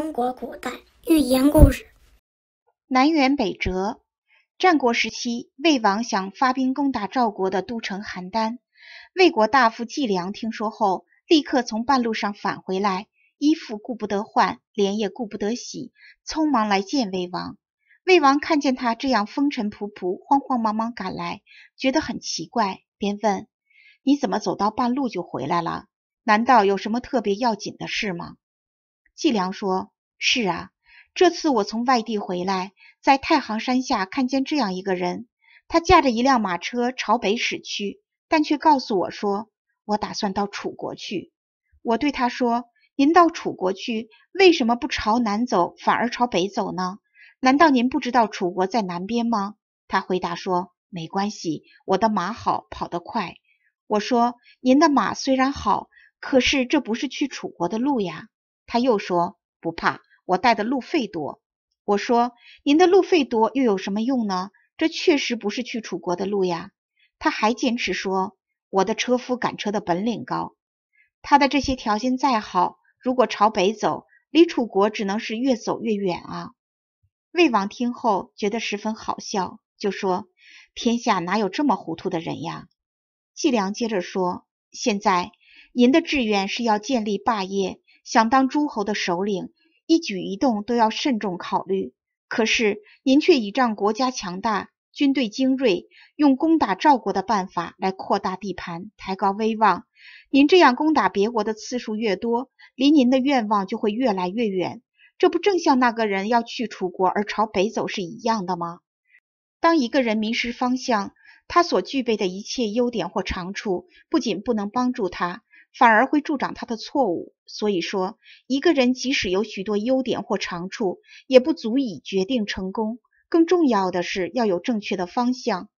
中国古代寓言故事《南辕北辙》。战国时期，魏王想发兵攻打赵国的都城邯郸，魏国大夫季梁听说后，立刻从半路上返回来，衣服顾不得换，脸也顾不得洗，匆忙来见魏王。魏王看见他这样风尘仆仆、慌慌忙忙赶来，觉得很奇怪，便问：“你怎么走到半路就回来了？难道有什么特别要紧的事吗？”季良说：“是啊，这次我从外地回来，在太行山下看见这样一个人，他驾着一辆马车朝北驶去，但却告诉我说，我打算到楚国去。我对他说：‘您到楚国去，为什么不朝南走，反而朝北走呢？难道您不知道楚国在南边吗？’他回答说：‘没关系，我的马好，跑得快。’我说：‘您的马虽然好，可是这不是去楚国的路呀。’”他又说：“不怕，我带的路费多。”我说：“您的路费多又有什么用呢？这确实不是去楚国的路呀。”他还坚持说：“我的车夫赶车的本领高。”他的这些条件再好，如果朝北走，离楚国只能是越走越远啊！魏王听后觉得十分好笑，就说：“天下哪有这么糊涂的人呀？”季梁接着说：“现在您的志愿是要建立霸业。”想当诸侯的首领，一举一动都要慎重考虑。可是您却倚仗国家强大，军队精锐，用攻打赵国的办法来扩大地盘，抬高威望。您这样攻打别国的次数越多，离您的愿望就会越来越远。这不正像那个人要去楚国而朝北走是一样的吗？当一个人迷失方向，他所具备的一切优点或长处，不仅不能帮助他，反而会助长他的错误。所以说，一个人即使有许多优点或长处，也不足以决定成功。更重要的是要有正确的方向。